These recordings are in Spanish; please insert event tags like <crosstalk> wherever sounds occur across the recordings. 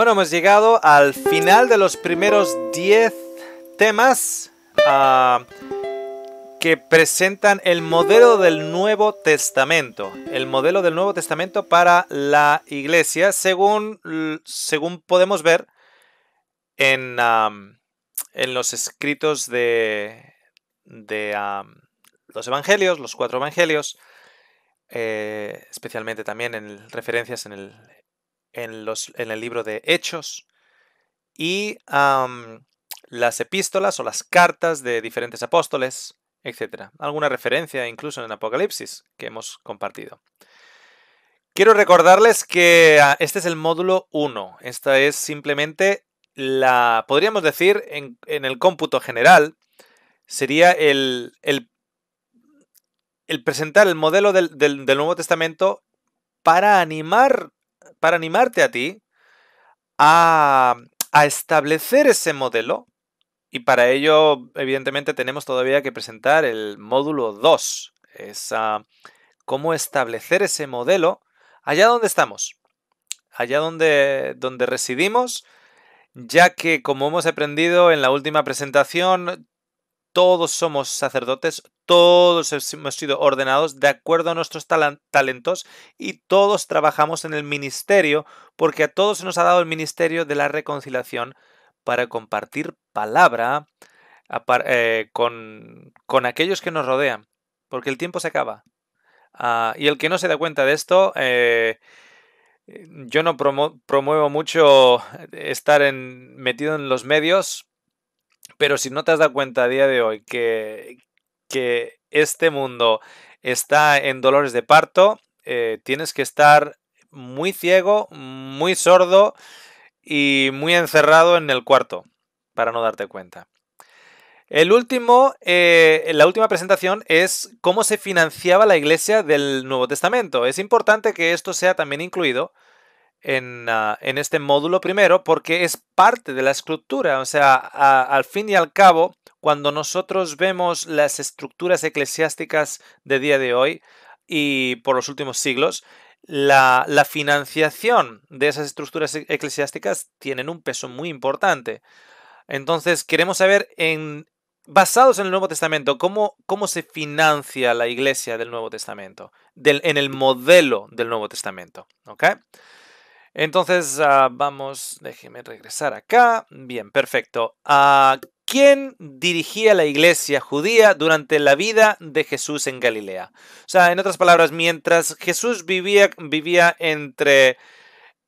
Bueno, hemos llegado al final de los primeros 10 temas ah, que presentan el modelo del Nuevo Testamento. El modelo del Nuevo Testamento para la iglesia, según, según podemos ver en, en los escritos de, de los evangelios, los cuatro evangelios, eh, especialmente también en referencias en el en, los, en el libro de Hechos y las epístolas o las cartas de diferentes apóstoles, etc. Alguna referencia incluso en el Apocalipsis que hemos compartido. Quiero recordarles que ah, este es el módulo 1. Esta es simplemente la, podríamos decir, en, el cómputo general, sería el, el, presentar el modelo del, del Nuevo Testamento para animar para animarte a ti a, establecer ese modelo. Y para ello, evidentemente, tenemos todavía que presentar el módulo 2, es ah, cómo establecer ese modelo allá donde estamos, allá donde, donde residimos, ya que como hemos aprendido en la última presentación, todos somos sacerdotes, todos hemos sido ordenados de acuerdo a nuestros talentos y todos trabajamos en el ministerio porque a todos se nos ha dado el ministerio de la reconciliación para compartir palabra eh, con, aquellos que nos rodean, porque el tiempo se acaba. Ah, y el que no se da cuenta de esto, eh, yo no promuevo mucho estar en, metido en los medios pero si no te has dado cuenta a día de hoy que, que este mundo está en dolores de parto, eh, tienes que estar muy ciego, muy sordo y muy encerrado en el cuarto para no darte cuenta. El último, eh, la última presentación es cómo se financiaba la iglesia del Nuevo Testamento. Es importante que esto sea también incluido Ah, en, este módulo primero porque es parte de la estructura. O sea, al fin y al cabo, cuando nosotros vemos las estructuras eclesiásticas de día de hoy y por los últimos siglos, la, financiación de esas estructuras e-, eclesiásticas tienen un peso muy importante. Entonces, queremos saber, en, basados en el Nuevo Testamento, cómo, cómo se financia la iglesia del Nuevo Testamento, del, en el modelo del Nuevo Testamento. ¿okay? Entonces, ah, vamos, déjeme regresar acá. Bien, perfecto. ¿A ah, ¿Quién dirigía la iglesia judía durante la vida de Jesús en Galilea? O sea, en otras palabras, mientras Jesús vivía, vivía entre,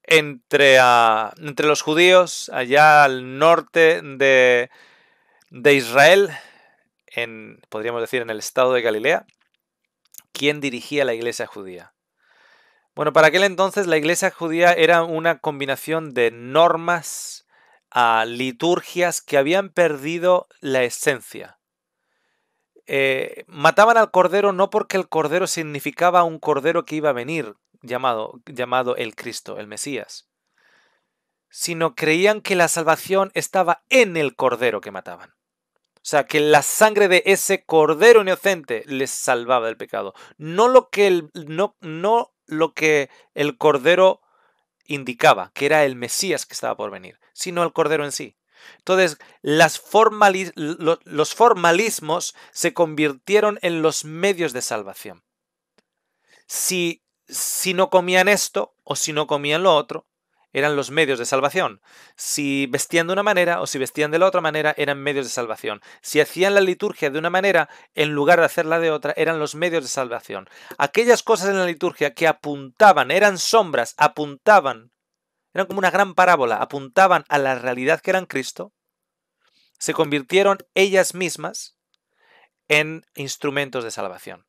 entre, ah, entre los judíos, allá al norte de, de Israel, en, podríamos decir en el estado de Galilea, ¿quién dirigía la iglesia judía? Bueno, para aquel entonces la iglesia judía era una combinación de normas, a ah, liturgias que habían perdido la esencia. Eh, mataban al cordero no porque el cordero significaba un cordero que iba a venir, llamado, llamado el Cristo, el Mesías, sino creían que la salvación estaba en el cordero que mataban. O sea, que la sangre de ese cordero inocente les salvaba del pecado. No lo que el, no, no lo que el Cordero indicaba, que era el Mesías que estaba por venir, sino el Cordero en sí. Entonces, las los formalismos se convirtieron en los medios de salvación. Si, si no comían esto o si no comían lo otro, eran los medios de salvación. Si vestían de una manera o si vestían de la otra manera, eran medios de salvación. Si hacían la liturgia de una manera, en lugar de hacerla de otra, eran los medios de salvación. Aquellas cosas en la liturgia que apuntaban, eran sombras, apuntaban, eran como una gran parábola, apuntaban a la realidad que eran Cristo, se convirtieron ellas mismas en instrumentos de salvación.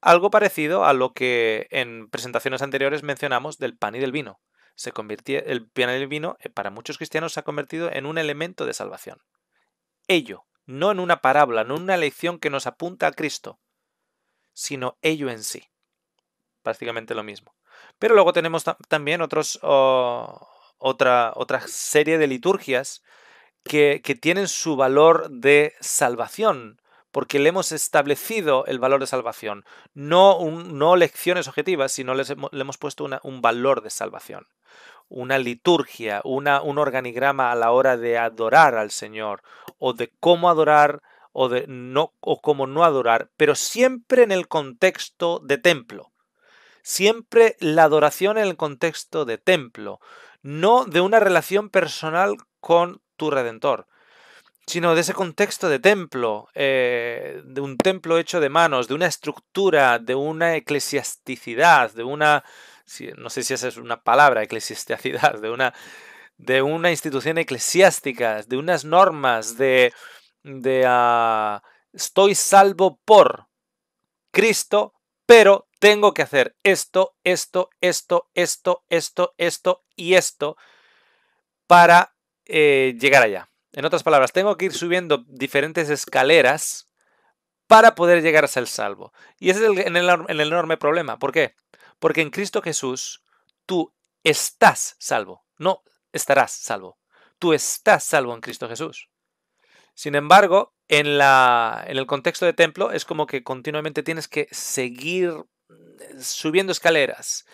Algo parecido a lo que en presentaciones anteriores mencionamos del pan y del vino se convirtió, el vino eh, para muchos cristianos se ha convertido en un elemento de salvación. Ello, no en una parábola, no en una lección que nos apunta a Cristo, sino ello en sí. Prácticamente lo mismo. Pero luego tenemos también otros, otra, otra serie de liturgias que, tienen su valor de salvación, porque le hemos establecido el valor de salvación, no, no lecciones objetivas, sino le hemos puesto un valor de salvación una liturgia, una, un organigrama a la hora de adorar al Señor o de cómo adorar o de no o cómo no adorar, pero siempre en el contexto de templo. Siempre la adoración en el contexto de templo, no de una relación personal con tu redentor, sino de ese contexto de templo, eh, de un templo hecho de manos, de una estructura, de una eclesiasticidad, de una no sé si esa es una palabra, eclesiasticidad, de una, de una institución eclesiástica, de unas normas, de, de ah, estoy salvo por Cristo, pero tengo que hacer esto, esto, esto, esto, esto, esto y esto para eh, llegar allá. En otras palabras, tengo que ir subiendo diferentes escaleras para poder llegar a ser salvo. Y ese es el, el enorme problema. ¿Por qué? Porque en Cristo Jesús tú estás salvo, no estarás salvo. Tú estás salvo en Cristo Jesús. Sin embargo, en, el contexto de templo es como que continuamente tienes que seguir eh, subiendo escaleras.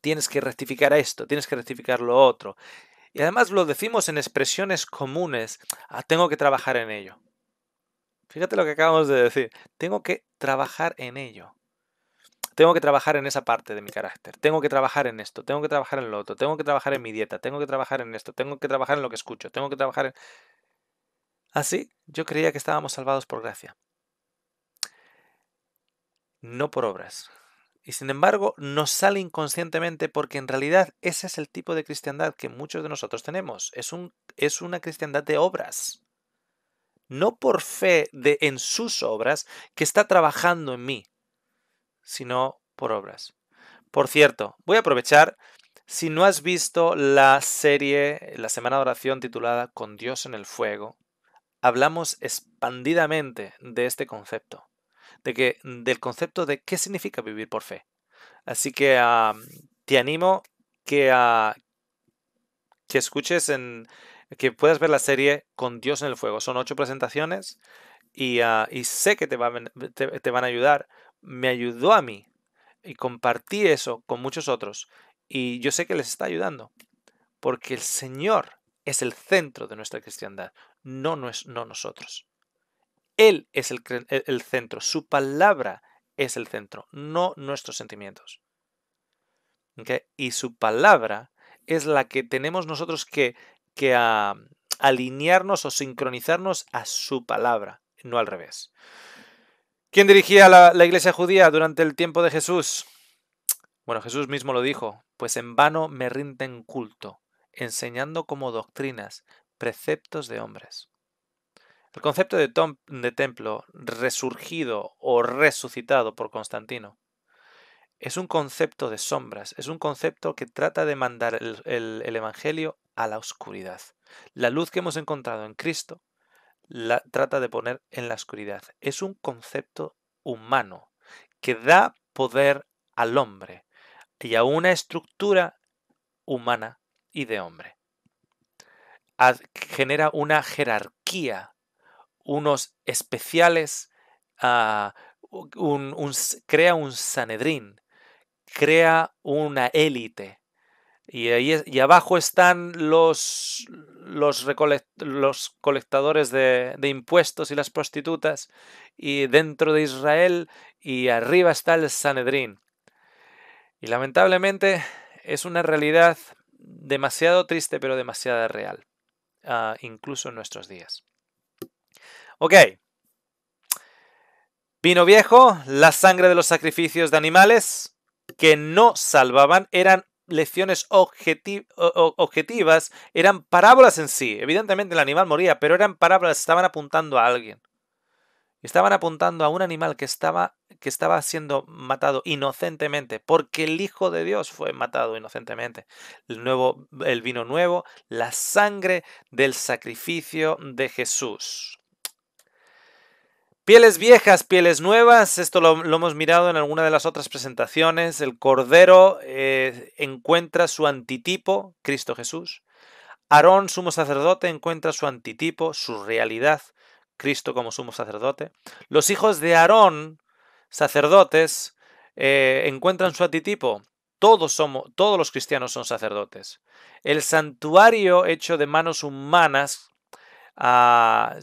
tienes que rectificar esto, tienes que rectificar lo otro. Y además lo decimos en expresiones comunes. Ah, tengo que trabajar en ello. Fíjate lo que acabamos de decir. Tengo que trabajar en ello tengo que trabajar en esa parte de mi carácter, tengo que trabajar en esto, tengo que trabajar en lo otro, tengo que trabajar en mi dieta, tengo que trabajar en esto, tengo que trabajar en lo que escucho, tengo que trabajar en... Así yo creía que estábamos salvados por gracia, no por obras. Y sin embargo nos sale inconscientemente porque en realidad ese es el tipo de cristiandad que muchos de nosotros tenemos, es, un, es una cristiandad de obras. No por fe de, en sus obras que está trabajando en mí, sino por obras. Por cierto, voy a aprovechar, si no has visto la serie, la semana de oración titulada Con Dios en el Fuego, hablamos expandidamente de este concepto, de del concepto de qué significa vivir por fe. Así que te animo que, ah, que escuches en que puedas ver la serie Con Dios en el Fuego. Son ocho presentaciones y, ah, sé que te, te van a ayudar me ayudó a mí y compartí eso con muchos otros. Y yo sé que les está ayudando, porque el Señor es el centro de nuestra cristiandad, no, no, no nosotros. Él es e-, el, centro, su palabra es el centro, no nuestros sentimientos. Y su palabra es la que tenemos nosotros que, que a, ah, alinearnos o sincronizarnos a su palabra, no al revés. ¿Quién dirigía la, iglesia judía durante el tiempo de Jesús? Bueno, Jesús mismo lo dijo, pues en vano me rinden culto, enseñando como doctrinas, preceptos de hombres. El concepto de, templo resurgido o resucitado por Constantino es un concepto de sombras, es un concepto que trata de mandar el Evangelio a la oscuridad. La luz que hemos encontrado en Cristo la, trata de poner en la oscuridad. Es un concepto humano que da poder al hombre y a una estructura humana y de hombre. genera una jerarquía, unos especiales, ah, crea un Sanedrín, crea una élite, y ahí y abajo están los, los, colectadores de, impuestos y las prostitutas, y dentro de Israel, y arriba está el Sanedrín. Y lamentablemente es una realidad demasiado triste, pero demasiado real, ah, incluso en nuestros días. Ok. Vino viejo, la sangre de los sacrificios de animales que no salvaban eran lecciones objetivas, eran parábolas en sí. Evidentemente el animal moría, pero eran parábolas, estaban apuntando a alguien. Estaban apuntando a un animal que estaba, que estaba siendo matado inocentemente, porque el Hijo de Dios fue matado inocentemente. El, nuevo, el vino nuevo, la sangre del sacrificio de Jesús. Pieles viejas, pieles nuevas, esto lo, hemos mirado en alguna de las otras presentaciones. El Cordero eh, encuentra su antitipo, Cristo Jesús. Aarón, sumo sacerdote, encuentra su antitipo, su realidad, Cristo como sumo sacerdote. Los hijos de Aarón, sacerdotes, eh, encuentran su antitipo. Todos, somos, todos los cristianos son sacerdotes. El santuario hecho de manos humanas Ah,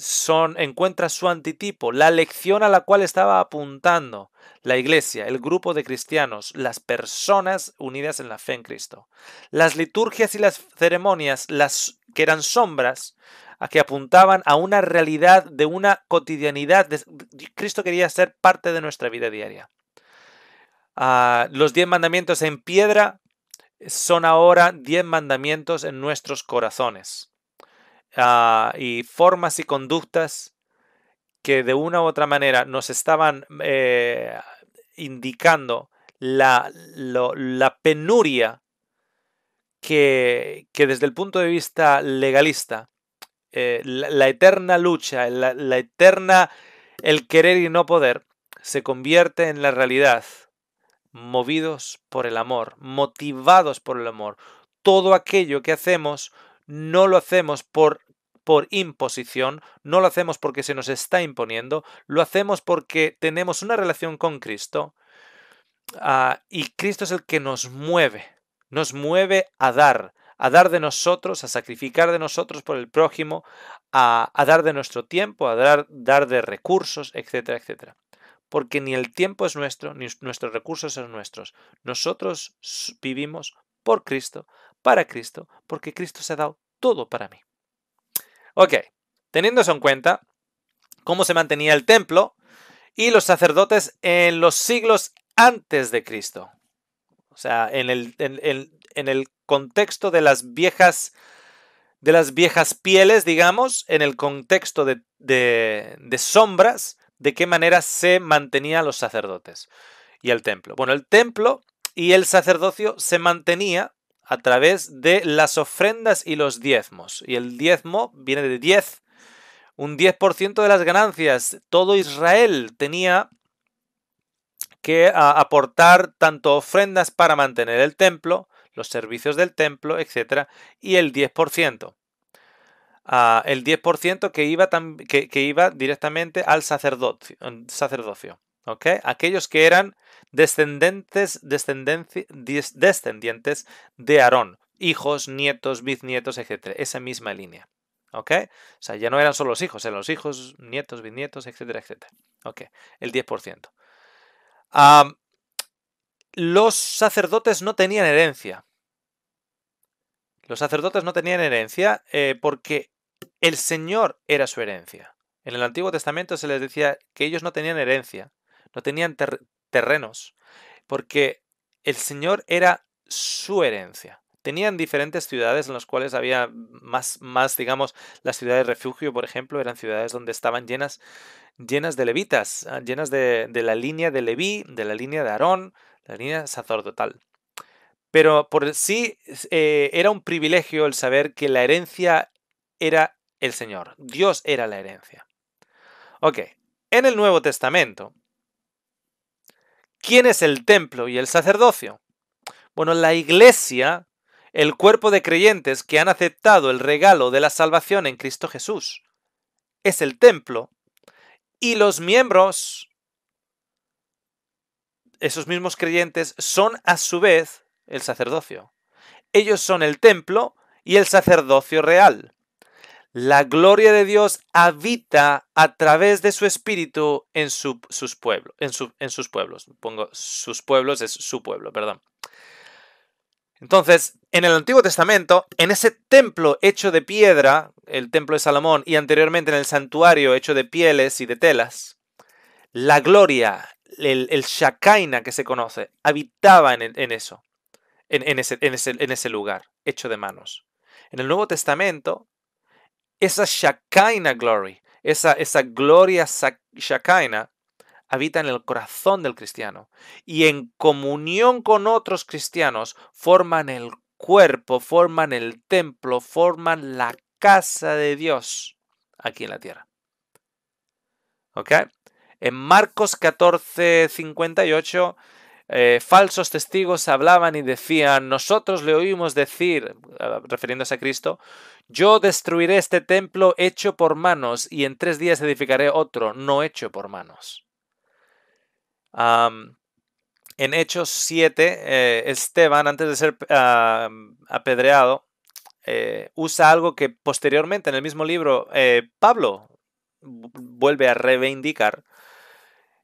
encuentra su antitipo, la lección a la cual estaba apuntando la iglesia, el grupo de cristianos, las personas unidas en la fe en Cristo. Las liturgias y las ceremonias, las que eran sombras, a que apuntaban a una realidad de una cotidianidad. Cristo quería ser parte de nuestra vida diaria. Ah, los diez mandamientos en piedra son ahora diez mandamientos en nuestros corazones. Ah, y formas y conductas que de una u otra manera nos estaban eh, indicando la, penuria que, desde el punto de vista legalista, eh, la, eterna lucha, la eterna el querer y no poder, se convierte en la realidad, movidos por el amor, motivados por el amor. Todo aquello que hacemos no lo hacemos por por imposición, no lo hacemos porque se nos está imponiendo, lo hacemos porque tenemos una relación con Cristo ah, y Cristo es el que nos mueve, nos mueve a dar, a dar de nosotros, a sacrificar de nosotros por el prójimo, a, a dar de nuestro tiempo, a dar, dar de recursos, etcétera, etcétera porque ni el tiempo es nuestro, ni nuestros recursos son nuestros. Nosotros vivimos por Cristo, para Cristo, porque Cristo se ha dado todo para mí. Ok, teniendo eso en cuenta, cómo se mantenía el templo y los sacerdotes en los siglos antes de Cristo. O sea, en el, contexto de las viejas de las viejas pieles, digamos, en el contexto de, sombras, de qué manera se mantenían los sacerdotes y el templo. Bueno, el templo y el sacerdocio se mantenía a través de las ofrendas y los diezmos. Y el diezmo viene de 10, un 10% de las ganancias. Todo Israel tenía que ah, aportar tanto ofrendas para mantener el templo, los servicios del templo, etc. Y el 10%. Ah, el 10% que iba, que, iba, directamente al sacerdocio. Aquellos que eran descendentes, descendientes de Aarón, hijos, nietos, bisnietos, etc. Esa misma línea. O sea, ya no eran solo los hijos, eran los hijos, nietos, bisnietos, etc. etcétera. el 10%. los sacerdotes no tenían herencia. Los sacerdotes no tenían herencia eh, porque el Señor era su herencia. En el Antiguo Testamento se les decía que ellos no tenían herencia, no tenían terrenos, porque el Señor era su herencia. Tenían diferentes ciudades en las cuales había más, más, digamos, las ciudades de refugio, por ejemplo, eran ciudades donde estaban llenas, llenas de levitas, ah, llenas de, la línea de Leví, de la línea de Aarón, la línea sacerdotal. Pero por sí eh, era un privilegio el saber que la herencia era el Señor, Dios era la herencia. Ok, en el Nuevo Testamento ¿Quién es el templo y el sacerdocio? Bueno, la iglesia, el cuerpo de creyentes que han aceptado el regalo de la salvación en Cristo Jesús, es el templo. Y los miembros, esos mismos creyentes, son a su vez el sacerdocio. Ellos son el templo y el sacerdocio real. La gloria de Dios habita a través de su espíritu en, sus, pueblos, en, sus pueblos. Pongo sus pueblos, es su pueblo, perdón. Entonces, en el Antiguo Testamento, en ese templo hecho de piedra, el templo de Salomón, y anteriormente en el santuario hecho de pieles y de telas, la gloria, el, el Shakaina que se conoce, habitaba en, eso, en, ese, en ese lugar, hecho de manos. En el Nuevo Testamento, esa shakaina glory, esa, esa gloria shakaina, habita en el corazón del cristiano y en comunión con otros cristianos forman el cuerpo, forman el templo, forman la casa de Dios aquí en la tierra. ¿Ok? En Marcos 14, 58, eh, falsos testigos hablaban y decían, nosotros le oímos decir, refiriéndose a Cristo, yo destruiré este templo hecho por manos y en tres días edificaré otro no hecho por manos. en Hechos 7, eh, Esteban, antes de ser apedreado, eh, usa algo que posteriormente en el mismo libro eh, Pablo vuelve a reivindicar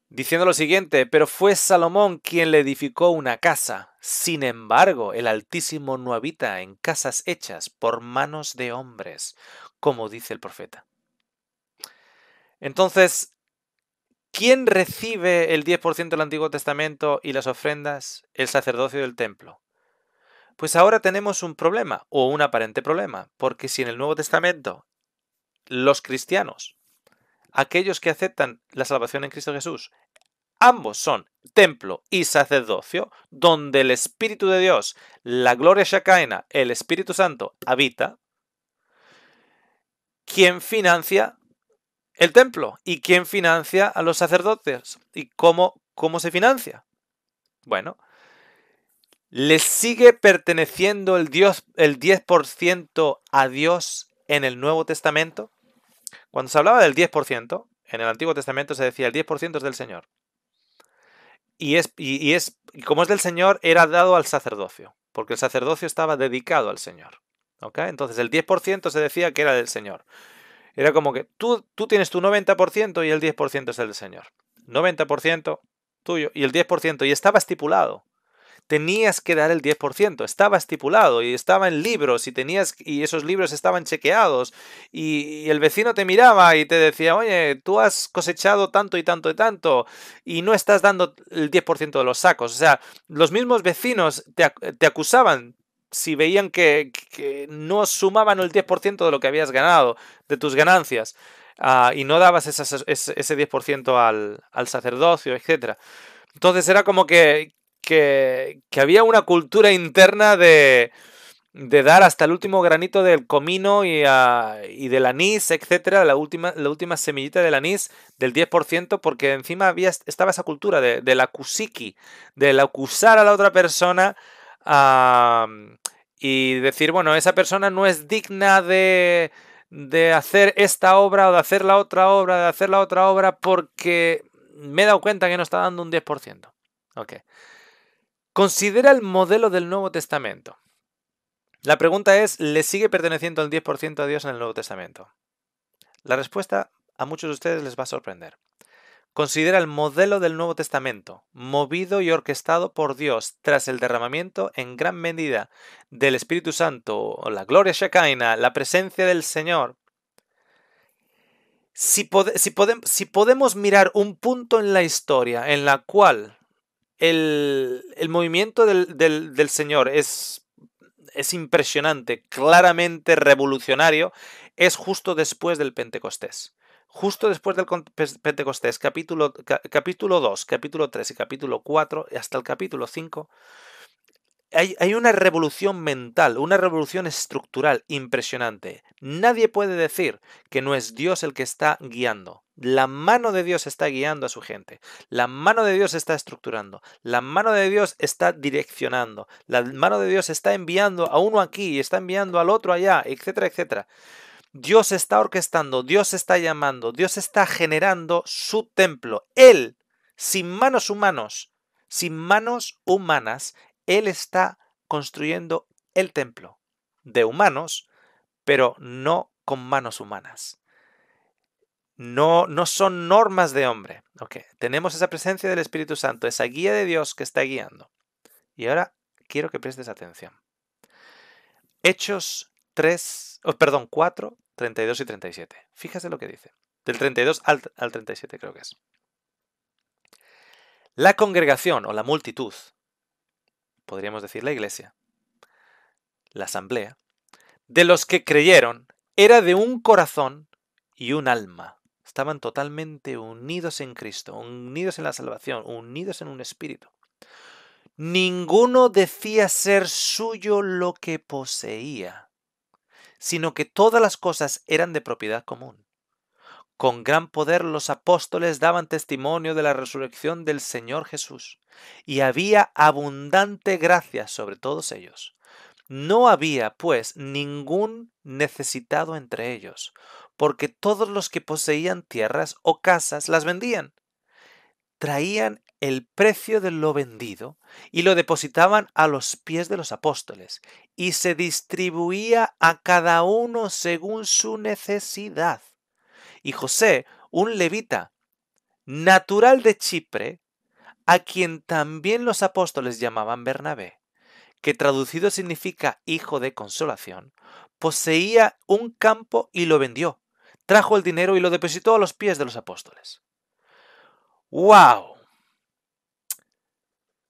diciendo lo siguiente, pero fue Salomón quien le edificó una casa. Sin embargo, el Altísimo no habita en casas hechas por manos de hombres, como dice el profeta. Entonces, ¿quién recibe el 10% del Antiguo Testamento y las ofrendas? El sacerdocio del templo. Pues ahora tenemos un problema, o un aparente problema, porque si en el Nuevo Testamento los cristianos aquellos que aceptan la salvación en Cristo Jesús. Ambos son templo y sacerdocio, donde el Espíritu de Dios, la gloria Shakaina, el Espíritu Santo, habita. ¿Quién financia el templo? ¿Y quién financia a los sacerdotes? ¿Y cómo, cómo se financia? Bueno, ¿le sigue perteneciendo el, Dios, el 10% a Dios en el Nuevo Testamento? Cuando se hablaba del 10%, en el Antiguo Testamento se decía el 10% es del Señor. Y, es, y, es como es del Señor, era dado al sacerdocio, porque el sacerdocio estaba dedicado al Señor. Entonces el 10% se decía que era del Señor. Era como que tú, tú tienes tu 90% y el 10% es el del Señor. 90% tuyo y el 10%. Y estaba estipulado tenías que dar el 10%, estaba estipulado y estaba en libros y tenías y esos libros estaban chequeados y, el vecino te miraba y te decía, "Oye, tú has cosechado tanto y tanto y tanto y no estás dando el 10% de los sacos." O sea, los mismos vecinos te, acusaban si veían que, no sumaban el 10% de lo que habías ganado, de tus ganancias, ah, y no dabas ese, 10% al, al sacerdocio, etc. Entonces era como que, que, había una cultura interna de, dar hasta el último granito del comino ah, y, del anís, etcétera, la última, la última semillita del anís del 10%, porque encima había, estaba esa cultura de, de la kusiki, del acusar a la otra persona y decir, bueno, esa persona no es digna de, de hacer esta obra o de hacer la otra obra, de hacer la otra obra, porque me he dado cuenta que no está dando un 10%. Ok. Considera el modelo del Nuevo Testamento. La pregunta es, ¿le sigue perteneciendo el 10% a Dios en el Nuevo Testamento? La respuesta a muchos de ustedes les va a sorprender. Considera el modelo del Nuevo Testamento, movido y orquestado por Dios tras el derramamiento en gran medida del Espíritu Santo, la gloria Shekinah, la presencia del Señor. Si, si podemos mirar un punto en la historia en la cual el, movimiento del, señor es, impresionante, claramente revolucionario, es justo después del Pentecostés justo después del Pentecostés, capítulo, capítulo 2, capítulo 3 y capítulo 4, hasta el capítulo 5, hay, una revolución mental, una revolución estructural impresionante. Nadie puede decir que no es Dios el que está guiando. La mano de Dios está guiando a su gente. La mano de Dios está estructurando. La mano de Dios está direccionando. La mano de Dios está enviando a uno aquí y está enviando al otro allá, etcétera, etcétera. Dios está orquestando, Dios está llamando, Dios está generando su templo. Él, sin manos humanos, sin manos humanas, Él está construyendo el templo de humanos, pero no con manos humanas no, no son normas de hombre. Tenemos esa presencia del Espíritu Santo, esa guía de Dios que está guiando. Y ahora quiero que prestes atención. Hechos 3, oh, perdón, 4, 32 y 37. Fíjate lo que dice. Del 32 al 37 creo que es. La congregación o la multitud, podríamos decir la iglesia, la asamblea, de los que creyeron era de un corazón y un alma estaban totalmente unidos en Cristo, unidos en la salvación, unidos en un espíritu. Ninguno decía ser suyo lo que poseía, sino que todas las cosas eran de propiedad común. Con gran poder los apóstoles daban testimonio de la resurrección del Señor Jesús, y había abundante gracia sobre todos ellos. No había, pues, ningún necesitado entre ellos porque todos los que poseían tierras o casas las vendían. Traían el precio de lo vendido y lo depositaban a los pies de los apóstoles, y se distribuía a cada uno según su necesidad. Y José, un levita, natural de Chipre, a quien también los apóstoles llamaban Bernabé, que traducido significa hijo de consolación, poseía un campo y lo vendió, trajo el dinero y lo depositó a los pies de los apóstoles. ¡Wow!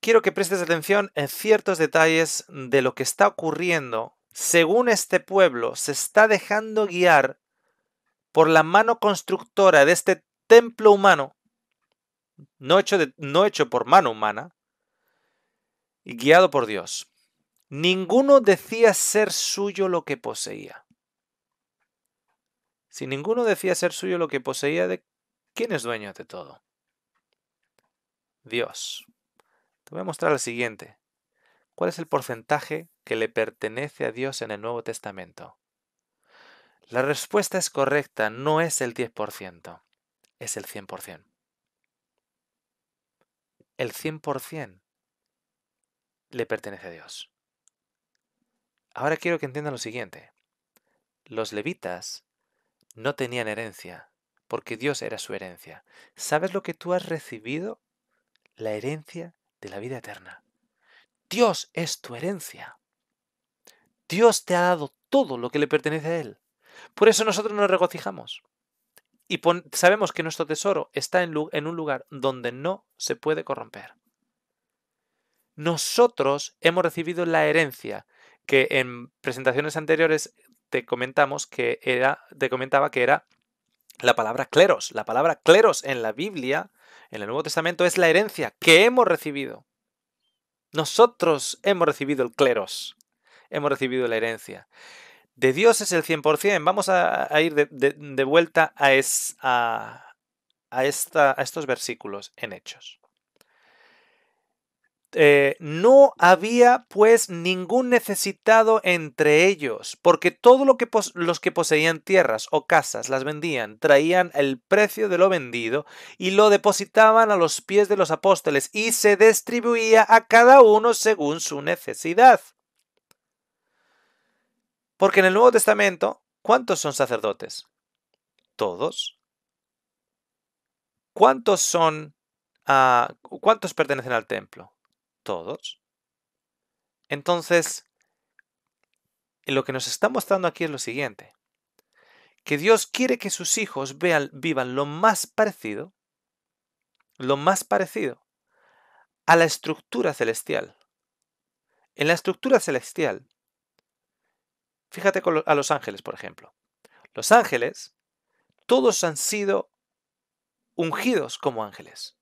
Quiero que prestes atención en ciertos detalles de lo que está ocurriendo. Según este pueblo, se está dejando guiar por la mano constructora de este templo humano, no hecho, no hecho por mano humana, y guiado por Dios. Ninguno decía ser suyo lo que poseía. Si ninguno decía ser suyo lo que poseía, ¿de quién es dueño de todo? Dios. Te voy a mostrar lo siguiente. ¿Cuál es el porcentaje que le pertenece a Dios en el Nuevo Testamento? La respuesta es correcta, no es el 10%, es el 100%. El 100% le pertenece a Dios. Ahora quiero que entiendan lo siguiente. Los levitas no tenían herencia, porque Dios era su herencia. ¿Sabes lo que tú has recibido? La herencia de la vida eterna. Dios es tu herencia. Dios te ha dado todo lo que le pertenece a Él. Por eso nosotros nos regocijamos. Y sabemos que nuestro tesoro está en, en un lugar donde no se puede corromper. Nosotros hemos recibido la herencia, que en presentaciones anteriores te comentamos que era, te comentaba que era la palabra cleros. La palabra cleros en la Biblia, en el Nuevo Testamento, es la herencia que hemos recibido. Nosotros hemos recibido el cleros, hemos recibido la herencia. De Dios es el 100%. Vamos a, ir de, vuelta a, a estos versículos en Hechos. Eh, no había pues ningún necesitado entre ellos, porque todo lo que los que poseían tierras o casas las vendían, traían el precio de lo vendido y lo depositaban a los pies de los apóstoles y se distribuía a cada uno según su necesidad. Porque en el Nuevo Testamento, ¿cuántos son sacerdotes? Todos. ¿Cuántos son, ah, cuántos pertenecen al templo? todos. Entonces, lo que nos está mostrando aquí es lo siguiente, que Dios quiere que sus hijos vean, vivan lo más parecido, lo más parecido a la estructura celestial. En la estructura celestial, fíjate a los ángeles, por ejemplo. Los ángeles, todos han sido ungidos como ángeles.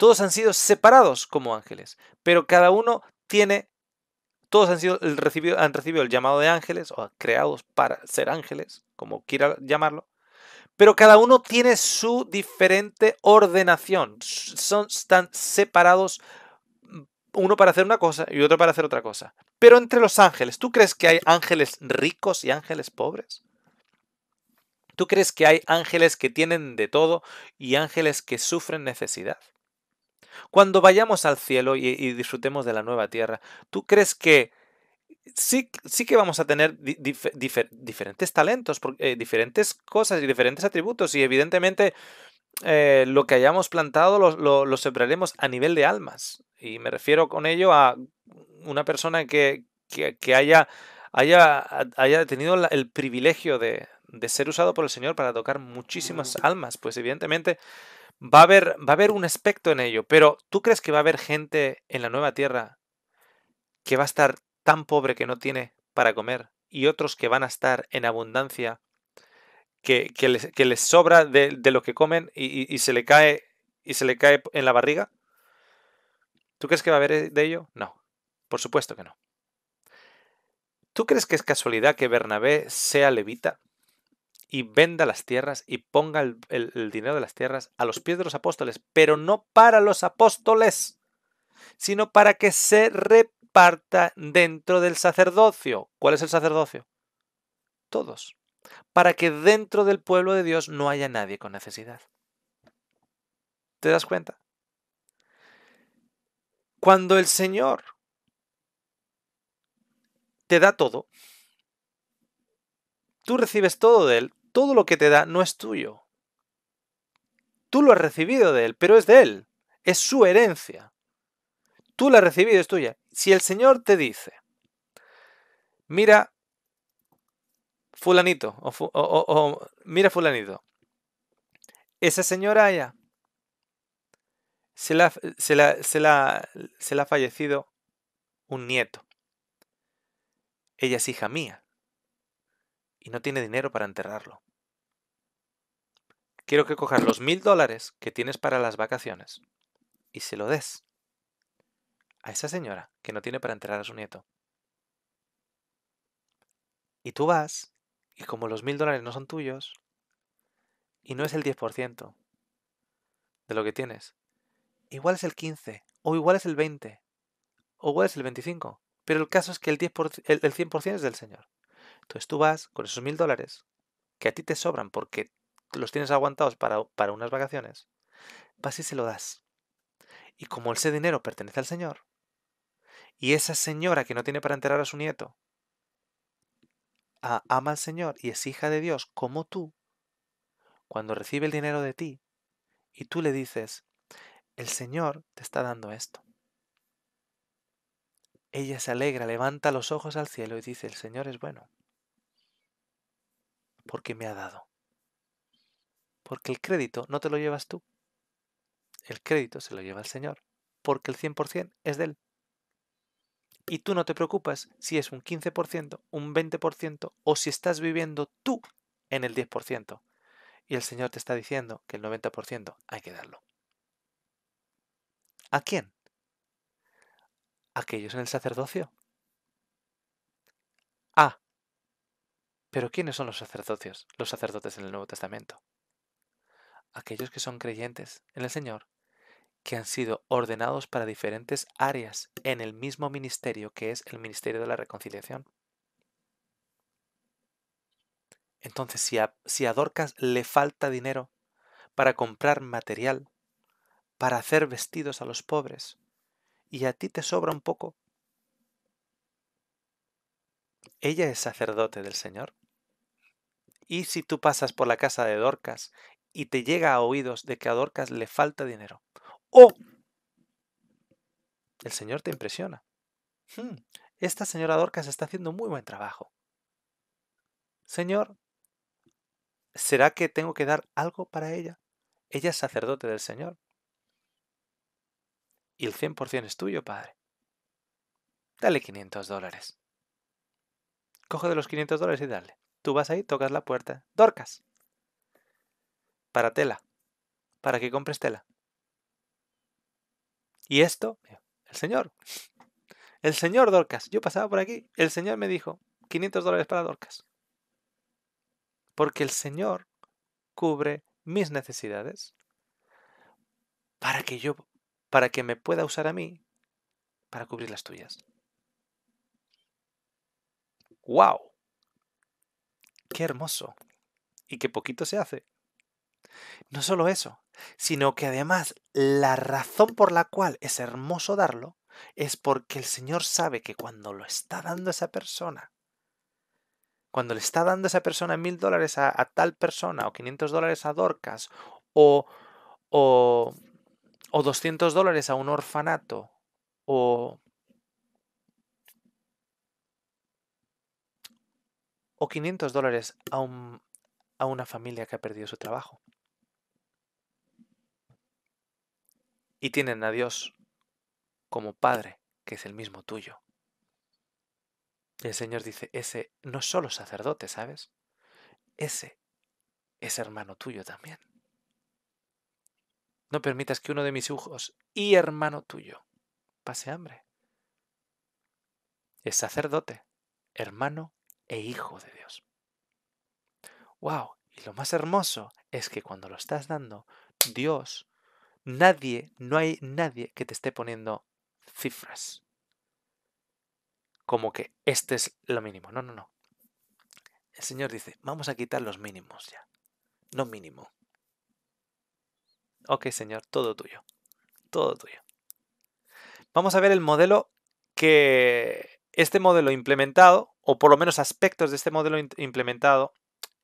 Todos han sido separados como ángeles, pero cada uno tiene, todos han, sido, recibido, han recibido el llamado de ángeles o creados para ser ángeles, como quiera llamarlo, pero cada uno tiene su diferente ordenación. Son, están separados mm, uno para hacer una cosa y otro para hacer otra cosa. Pero entre los ángeles, ¿tú crees que hay ángeles ricos y ángeles pobres? ¿Tú crees que hay ángeles que tienen de todo y ángeles que sufren necesidad? Cuando vayamos al cielo y, disfrutemos de la nueva tierra, ¿tú crees que sí, sí que vamos a tener diferentes talentos, eh, diferentes cosas y diferentes atributos? Y evidentemente eh, lo que hayamos plantado lo, lo, sembraremos a nivel de almas. Y me refiero con ello a una persona que, haya, haya, haya, tenido el privilegio de, de ser usado por el Señor para tocar muchísimas mm. almas. Pues evidentemente Va a, haber, va a haber un aspecto en ello, pero ¿tú crees que va a haber gente en la nueva tierra que va a estar tan pobre que no tiene para comer y otros que van a estar en abundancia, que, que, les, sobra de, de, lo que comen y, se le cae, y se le cae en la barriga? ¿Tú crees que va a haber eh, de ello? No, por supuesto que no. ¿Tú crees que es casualidad que Bernabé sea levita? y venda las tierras y ponga el, dinero de las tierras a los pies de los apóstoles, pero no para los apóstoles, sino para que se reparta dentro del sacerdocio. ¿Cuál es el sacerdocio? Todos. Para que dentro del pueblo de Dios no haya nadie con necesidad. ¿Te das cuenta? Cuando el Señor te da todo, tú recibes todo de Él, todo lo que te da no es tuyo. Tú lo has recibido de Él, pero es de Él. Es su herencia. Tú la has recibido, es tuya. Si el Señor te dice, mira fulanito, o, mira fulanito, esa señora allá se la ha fallecido un nieto. Ella es hija mía y no tiene dinero para enterrarlo. Quiero que cojas los mil dólares que tienes para las vacaciones y se lo des a esa señora que no tiene para enterrar a su nieto. Y tú vas, y como los mil dólares no son tuyos, y no es el 10% de lo que tienes, igual es el 15, o igual es el 20, o igual es el 25, pero el caso es que el, 10%, el 100% es del Señor. Entonces tú vas con esos mil dólares que a ti te sobran porque los tienes aguantados para, unas vacaciones, vas y se lo das. Y como ese dinero pertenece al Señor, y esa señora que no tiene para enterar a su nieto, ama al Señor y es hija de Dios como tú, cuando recibe el dinero de ti y tú le dices, el Señor te está dando esto. Ella se alegra, levanta los ojos al cielo y dice, el Señor es bueno porque me ha dado. Porque el crédito no te lo llevas tú. El crédito se lo lleva el Señor, porque el 100% es de Él. Y tú no te preocupas si es un 15%, un 20% o si estás viviendo tú en el 10%. Y el Señor te está diciendo que el 90% hay que darlo. ¿A quién? Aquellos en el sacerdocio, Pero ¿quiénes son los sacerdotes, los sacerdotes en el Nuevo Testamento? Aquellos que son creyentes en el Señor, que han sido ordenados para diferentes áreas en el mismo ministerio que es el ministerio de la reconciliación. Entonces, si a, si a Dorcas le falta dinero para comprar material, para hacer vestidos a los pobres, y a ti te sobra un poco, ella es sacerdote del Señor. ¿Y si tú pasas por la casa de Dorcas y te llega a oídos de que a Dorcas le falta dinero? ¡Oh! El Señor te impresiona. Hmm, esta señora Dorcas está haciendo muy buen trabajo. Señor, ¿será que tengo que dar algo para ella? Ella es sacerdote del Señor. Y el 100% es tuyo, Padre. Dale 500 dólares coge de los 500 dólares y dale. Tú vas ahí, tocas la puerta. Dorcas. Para tela. Para que compres tela. Y esto, el señor. El señor Dorcas. Yo pasaba por aquí. El señor me dijo, 500 dólares para Dorcas. Porque el señor cubre mis necesidades para que yo, para que me pueda usar a mí para cubrir las tuyas. ¡Wow! ¡Qué hermoso! Y qué poquito se hace. No solo eso, sino que además la razón por la cual es hermoso darlo es porque el Señor sabe que cuando lo está dando esa persona, cuando le está dando esa persona mil dólares a, tal persona o 500 dólares a Dorcas o, o, o 200 dólares a un orfanato o o 500 dólares a, un, a una familia que ha perdido su trabajo. Y tienen a Dios como Padre, que es el mismo tuyo. el Señor dice, ese no es solo sacerdote, ¿sabes? Ese es hermano tuyo también. No permitas que uno de mis hijos y hermano tuyo pase hambre. Es sacerdote, hermano e hijo de Dios. ¡Wow! Y lo más hermoso es que cuando lo estás dando, Dios, nadie, no hay nadie que te esté poniendo cifras. Como que este es lo mínimo. No, no, no. El Señor dice, vamos a quitar los mínimos ya. No mínimo. Ok, Señor, todo tuyo. Todo tuyo. Vamos a ver el modelo que este modelo implementado o por lo menos aspectos de este modelo implementado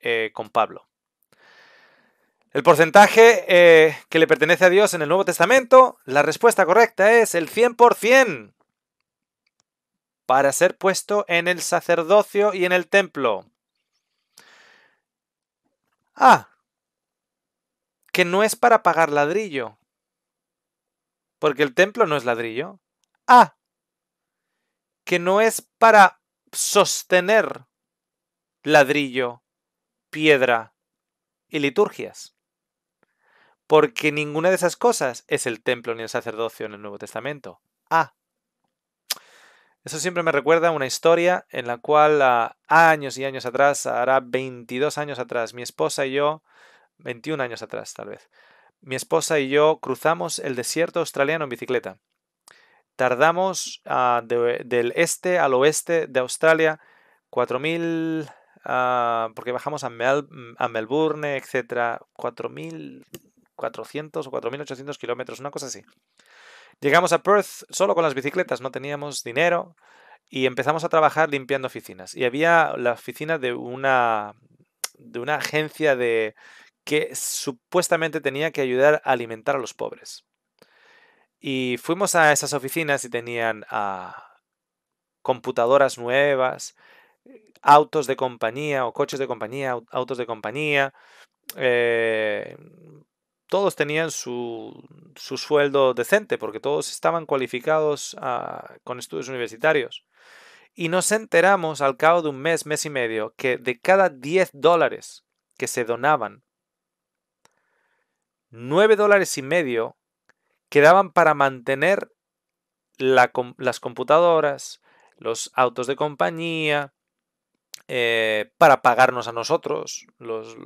eh, con Pablo. El porcentaje eh, que le pertenece a Dios en el Nuevo Testamento, la respuesta correcta es el 100% para ser puesto en el sacerdocio y en el templo. Ah, que no es para pagar ladrillo, porque el templo no es ladrillo. Ah, que no es para sostener ladrillo, piedra y liturgias. Porque ninguna de esas cosas es el templo ni el sacerdocio en el Nuevo Testamento. Ah. Eso siempre me recuerda a una historia en la cual ah, años y años atrás, hará 22 años atrás, mi esposa y yo, 21 años atrás tal vez, mi esposa y yo cruzamos el desierto australiano en bicicleta. Tardamos ah, del este al oeste de Australia 4000, ah, porque bajamos a, Melbourne, etcétera, 4400 o 4800 kilómetros, una cosa así. Llegamos a Perth solo con las bicicletas, no teníamos dinero y empezamos a trabajar limpiando oficinas. Y había la oficina de una, de una agencia de, que supuestamente tenía que ayudar a alimentar a los pobres. Y fuimos a esas oficinas y tenían ah, computadoras nuevas, autos de compañía o coches de compañía, autos de compañía. Eh, todos tenían su, su, sueldo decente porque todos estaban cualificados ah, con estudios universitarios. Y nos enteramos al cabo de un mes, mes y medio, que de cada 10 dólares que se donaban, 9 dólares y medio quedaban para mantener las computadoras, los autos de compañía, eh, para pagarnos a nosotros, los,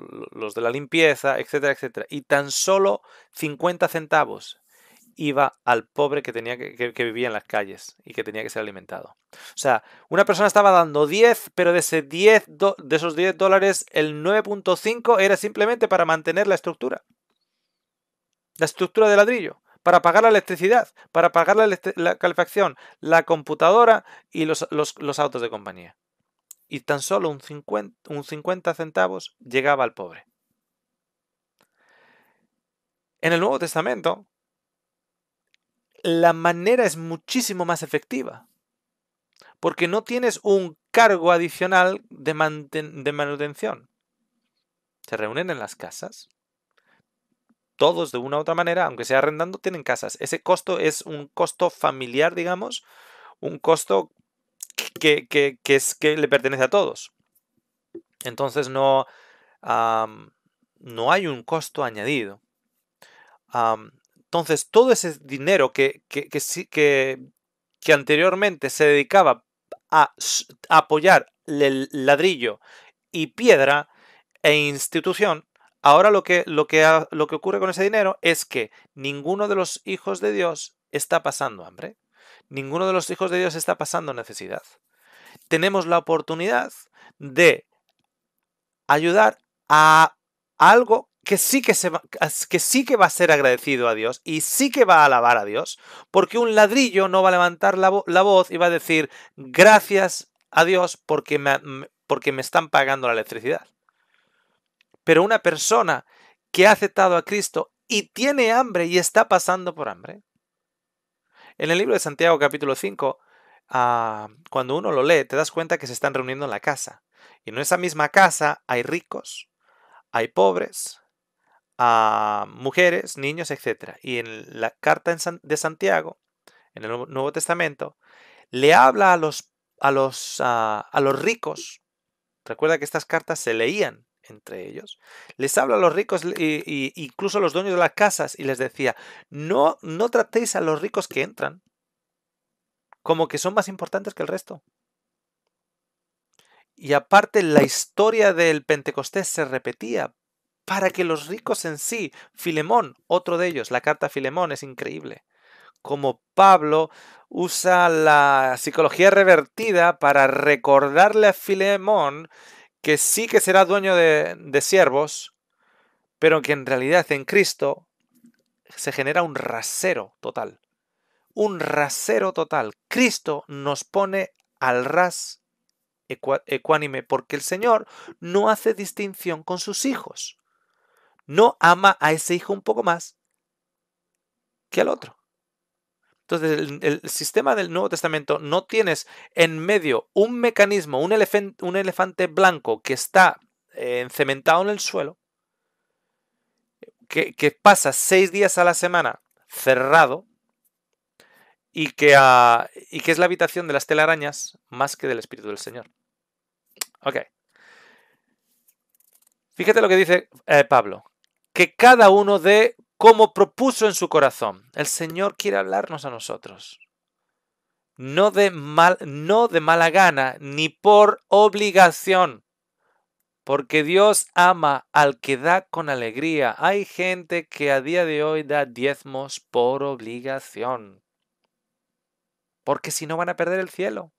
de la limpieza, etcétera, etcétera. Y tan solo 50 centavos iba al pobre que, tenía que, vivía en las calles y que tenía que ser alimentado. O sea, una persona estaba dando 10, pero de, ese 10 de esos 10 dólares, el 9.5 era simplemente para mantener la estructura. La estructura de ladrillo para pagar la electricidad, para pagar la, calefacción, la computadora y los, autos de compañía. Y tan solo un 50, centavos llegaba al pobre. En el Nuevo Testamento, la manera es muchísimo más efectiva, porque no tienes un cargo adicional de, de manutención. Se reúnen en las casas, todos de una u otra manera, aunque sea arrendando, tienen casas. Ese costo es un costo familiar, digamos, un costo que, es, que le pertenece a todos. Entonces no, no hay un costo añadido. entonces todo ese dinero que, que anteriormente se dedicaba a apoyar el ladrillo y piedra e institución, Ahora lo que, lo, que, lo que ocurre con ese dinero es que ninguno de los hijos de Dios está pasando hambre. Ninguno de los hijos de Dios está pasando necesidad. Tenemos la oportunidad de ayudar a algo que sí que, se va, que sí que va a ser agradecido a Dios y sí que va a alabar a Dios, porque un ladrillo no va a levantar la, voz y va a decir gracias a Dios porque porque me están pagando la electricidad. Pero una persona que ha aceptado a Cristo y tiene hambre y está pasando por hambre. En el libro de Santiago capítulo 5, ah, cuando uno lo lee, te das cuenta que se están reuniendo en la casa. Y en esa misma casa hay ricos, hay pobres, ah, mujeres, niños, etc. Y en la carta de Santiago, en el Nuevo Testamento, le habla a los, a los, ah, a los ricos. Recuerda que estas cartas se leían entre ellos, les habla a los ricos e, incluso a los dueños de las casas y les decía, no, no tratéis a los ricos que entran como que son más importantes que el resto. Y aparte la historia del Pentecostés se repetía para que los ricos en sí, Filemón, otro de ellos, la carta a Filemón es increíble, como Pablo usa la psicología revertida para recordarle a Filemón que sí que será dueño de, siervos, pero que en realidad en Cristo se genera un rasero total. Un rasero total. Cristo nos pone al ras ecuánime, porque el Señor no hace distinción con sus hijos. No ama a ese hijo un poco más que al otro. Entonces, el, sistema del Nuevo Testamento no tienes en medio un mecanismo, un, elefante blanco que está eh, en cementado en el suelo, que, pasa seis días a la semana cerrado y que, es la habitación de las telarañas más que del Espíritu del Señor. Ok. Fíjate lo que dice eh, Pablo. Que cada uno de como propuso en su corazón. El Señor quiere hablarnos a nosotros. No de, mal, no de mala gana, ni por obligación, porque Dios ama al que da con alegría. Hay gente que a día de hoy da diezmos por obligación, porque si no van a perder el cielo.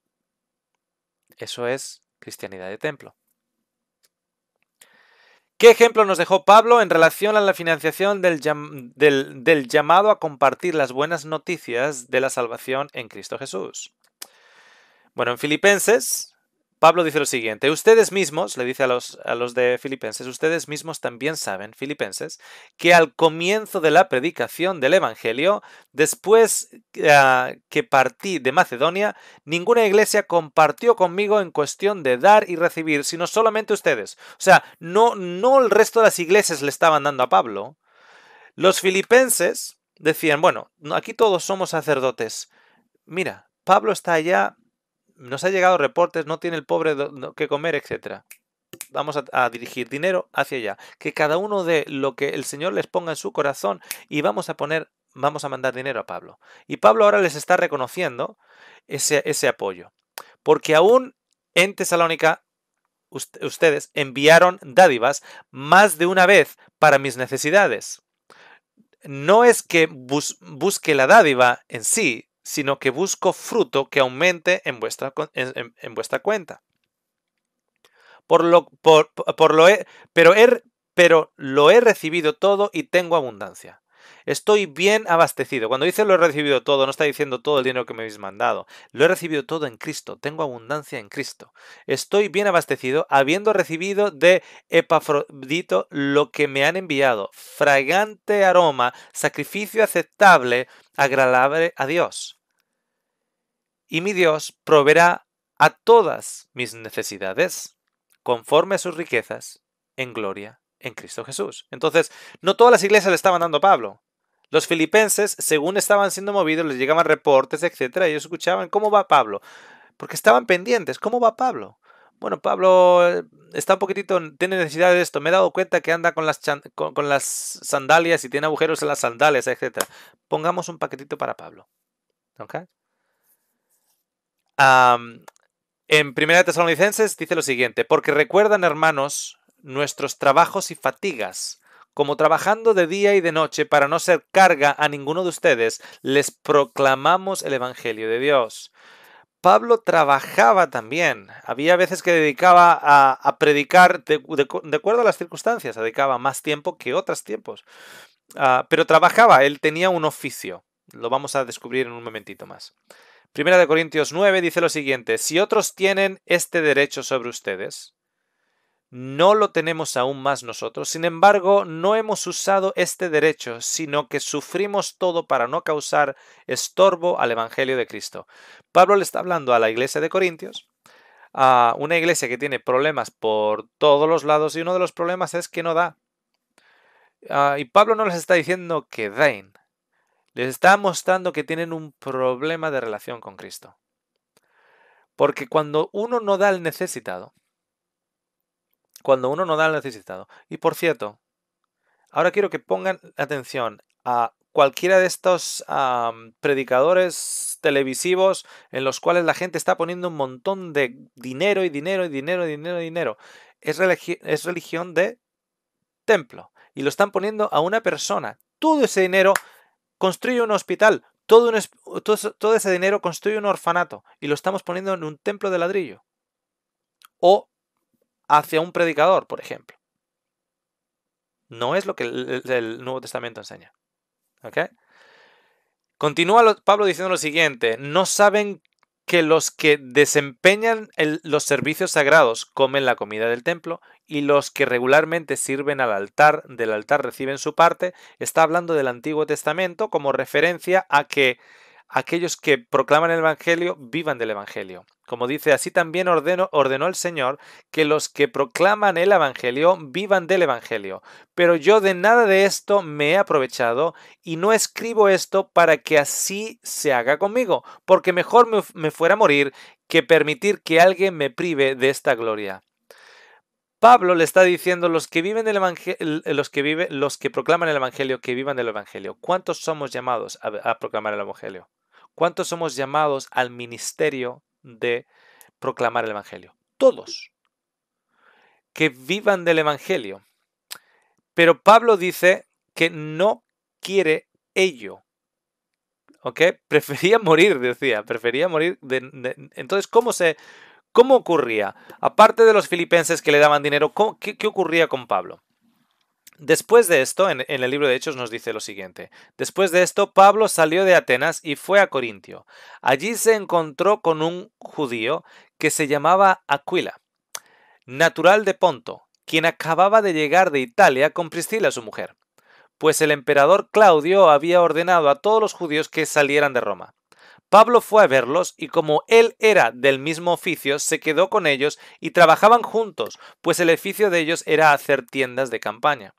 Eso es cristianidad de templo. ¿Qué ejemplo nos dejó Pablo en relación a la financiación del, llamado a compartir las buenas noticias de la salvación en Cristo Jesús? Bueno, en Filipenses Pablo dice lo siguiente, ustedes mismos, le dice a los, a los de Filipenses, ustedes mismos también saben, Filipenses, que al comienzo de la predicación del Evangelio, después eh, que partí de Macedonia, ninguna iglesia compartió conmigo en cuestión de dar y recibir, sino solamente ustedes. O sea, no, no el resto de las iglesias le estaban dando a Pablo. Los filipenses decían, bueno, aquí todos somos sacerdotes. Mira, Pablo está allá nos ha llegado reportes, no tiene el pobre que comer, etc. Vamos a, dirigir dinero hacia allá. Que cada uno de lo que el Señor les ponga en su corazón y vamos a poner, vamos a mandar dinero a Pablo. Y Pablo ahora les está reconociendo ese, apoyo. Porque aún en Tesalónica ustedes enviaron dádivas más de una vez para mis necesidades. No es que busque la dádiva en sí, sino que busco fruto que aumente en vuestra, en, vuestra cuenta. Por lo, por, lo pero, pero lo he recibido todo y tengo abundancia estoy bien abastecido. Cuando dice lo he recibido todo, no está diciendo todo el dinero que me habéis mandado. Lo he recibido todo en Cristo, tengo abundancia en Cristo. Estoy bien abastecido habiendo recibido de Epafrodito lo que me han enviado, fragante aroma, sacrificio aceptable, agradable a Dios. Y mi Dios proveerá a todas mis necesidades, conforme a sus riquezas, en gloria en Cristo Jesús. Entonces, no todas las iglesias le estaban dando a Pablo. Los filipenses, según estaban siendo movidos, les llegaban reportes, etcétera, ellos escuchaban cómo va Pablo, porque estaban pendientes, ¿cómo va Pablo? Bueno, Pablo eh, está un poquitito, tiene necesidad de esto. Me he dado cuenta que anda con las, con, las sandalias y tiene agujeros en las sandalias, etcétera. Pongamos un paquetito para Pablo. en Primera de Tesalonicenses dice lo siguiente, porque recuerdan, hermanos, nuestros trabajos y fatigas, como trabajando de día y de noche para no ser carga a ninguno de ustedes, les proclamamos el Evangelio de Dios. Pablo trabajaba también. Había veces que dedicaba a, predicar de, acuerdo a las circunstancias, dedicaba más tiempo que otros tiempos. Ah, pero trabajaba, él tenía un oficio. Lo vamos a descubrir en un momentito más. Primera de Corintios 9 dice lo siguiente, si otros tienen este derecho sobre ustedes, no lo tenemos aún más nosotros, sin embargo, no hemos usado este derecho, sino que sufrimos todo para no causar estorbo al Evangelio de Cristo. Pablo le está hablando a la iglesia de Corintios, a una iglesia que tiene problemas por todos los lados y uno de los problemas es que no da. Ah, y Pablo no les está diciendo que den, les está mostrando que tienen un problema de relación con Cristo. Porque cuando uno no da al necesitado, cuando uno no da el necesitado. Y por cierto, ahora quiero que pongan atención a cualquiera de estos predicadores televisivos en los cuales la gente está poniendo un montón de dinero y dinero y dinero y dinero y dinero. Es, es religión de templo. Y lo están poniendo a una persona. Todo ese dinero construye un hospital. todo ese dinero construye un orfanato. Y lo estamos poniendo en un templo de ladrillo. O hacia un predicador, por ejemplo. No es lo que el, Nuevo Testamento enseña. ¿ok? Continúa Pablo diciendo lo siguiente, no saben que los que desempeñan los servicios sagrados comen la comida del templo y los que regularmente sirven al altar del altar reciben su parte, está hablando del Antiguo Testamento como referencia a que aquellos que proclaman el Evangelio vivan del Evangelio. Como dice, así también ordenó el Señor que los que proclaman el Evangelio vivan del Evangelio. Pero yo de nada de esto me he aprovechado y no escribo esto para que así se haga conmigo, porque mejor me, fuera a morir que permitir que alguien me prive de esta gloria. Pablo le está diciendo los que viven eh, los que los que proclaman el evangelio, que vivan del evangelio. ¿Cuántos somos llamados a proclamar el evangelio? ¿Cuántos somos llamados al ministerio de proclamar el Evangelio? Todos. Que vivan del Evangelio. Pero Pablo dice que no quiere ello. ¿Ok? <laughs> Prefería morir, decía. Prefería morir. entonces, ¿cómo se... ¿Cómo ocurría? Aparte de los filipenses que le daban dinero, ¿qué ocurría con Pablo? Después de esto, en, el libro de Hechos nos dice lo siguiente. Después de esto, Pablo salió de Atenas y fue a Corintio. Allí se encontró con un judío que se llamaba Aquila, natural de Ponto, quien acababa de llegar de Italia con Priscila, su mujer, pues el emperador Claudio había ordenado a todos los judíos que salieran de Roma. Pablo fue a verlos y como él era del mismo oficio, se quedó con ellos y trabajaban juntos, pues el oficio de ellos era hacer tiendas de campaña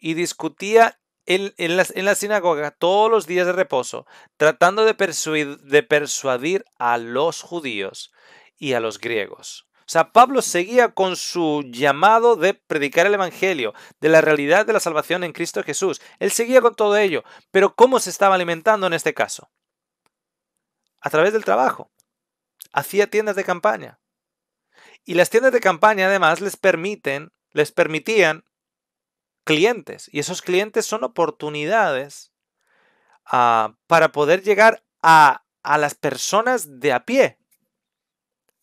y discutía en, la sinagoga todos los días de reposo, tratando de, persuadir, de persuadir a los judíos y a los griegos. O sea, Pablo seguía con su llamado de predicar el Evangelio, de la realidad de la salvación en Cristo Jesús. Él seguía con todo ello, pero ¿cómo se estaba alimentando en este caso? A través del trabajo. Hacía tiendas de campaña. Y las tiendas de campaña además les permiten, les permitían clientes y esos clientes son oportunidades ah, para poder llegar a, las personas de a pie,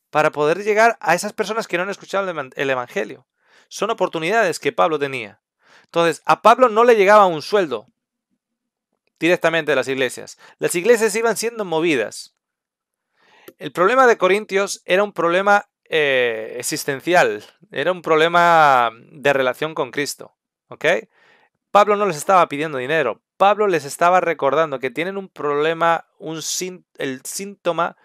para poder llegar a esas personas que no han escuchado el Evangelio. Son oportunidades que Pablo tenía. Entonces, a Pablo no le llegaba un sueldo directamente a las iglesias. Las iglesias iban siendo movidas. El problema de Corintios era un problema eh, existencial, era un problema de relación con Cristo. ¿Ok? Pablo no les estaba pidiendo dinero. Pablo les estaba recordando que tienen un problema, un el síntoma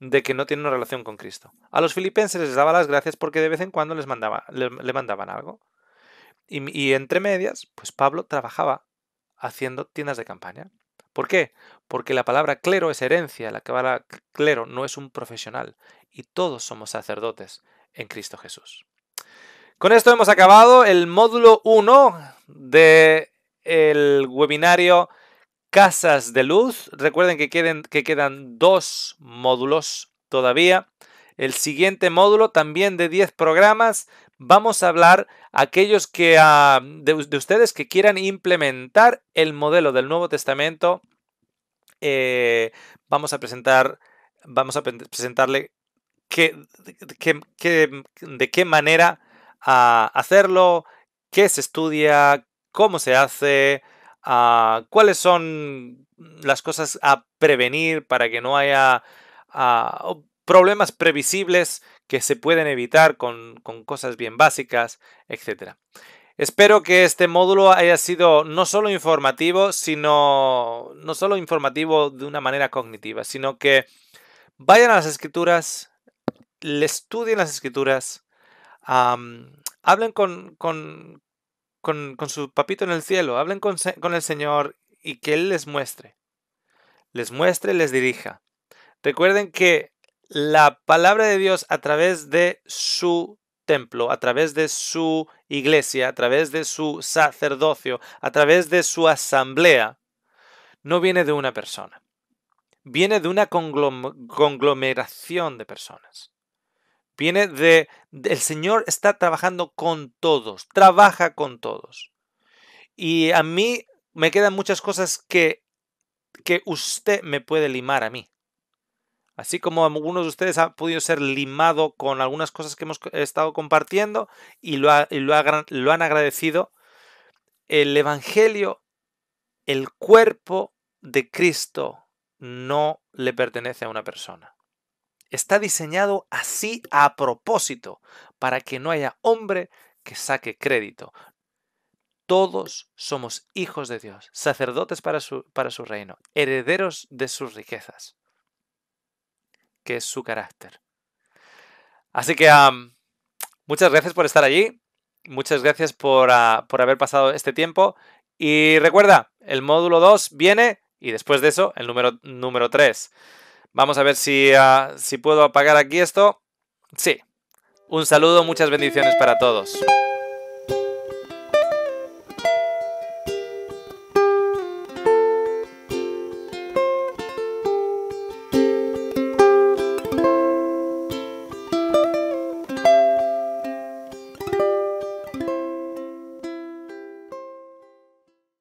de que no tienen una relación con Cristo. A los filipenses les daba las gracias porque de vez en cuando les, mandaba, le, mandaban algo. Y, y entre medias, pues Pablo trabajaba haciendo tiendas de campaña. ¿Por qué? Porque la palabra clero es herencia, la palabra clero no es un profesional y todos somos sacerdotes en Cristo Jesús. Con esto hemos acabado el módulo 1 del webinario Casas de Luz. Recuerden que, que quedan dos módulos todavía. El siguiente módulo, también de 10 programas, vamos a hablar aquellos que, ah, de, ustedes que quieran implementar el modelo del Nuevo Testamento. Eh, vamos a presentar, vamos a presentarle de qué manera a hacerlo, qué se estudia, cómo se hace, ah, cuáles son las cosas a prevenir para que no haya ah, problemas previsibles que se pueden evitar con, con cosas bien básicas, etc. Espero que este módulo haya sido no solo informativo, sino no solo informativo de una manera cognitiva, sino que vayan a las escrituras, le estudien las escrituras, hablen con, su papito en el cielo, hablen con, el Señor y que Él les muestre. Les muestre, y les dirija. Recuerden que la palabra de Dios a través de su templo, a través de su iglesia, a través de su sacerdocio, a través de su asamblea, no viene de una persona. Viene de una conglomeración de personas. Viene de, el Señor está trabajando con todos, trabaja con todos. Y a mí me quedan muchas cosas que, que usted me puede limar a mí. Así como algunos de ustedes han podido ser limado con algunas cosas que hemos estado compartiendo y lo han agradecido, el Evangelio, el cuerpo de Cristo no le pertenece a una persona está diseñado así a propósito, para que no haya hombre que saque crédito. Todos somos hijos de Dios, sacerdotes para su, para su reino, herederos de sus riquezas, que es su carácter. Así que muchas gracias por estar allí, muchas gracias ah, por, haber pasado este tiempo y recuerda, el módulo 2 viene y después de eso el número, número 3. Vamos a ver ah, si, puedo apagar aquí esto. Sí. Un saludo, muchas bendiciones para todos.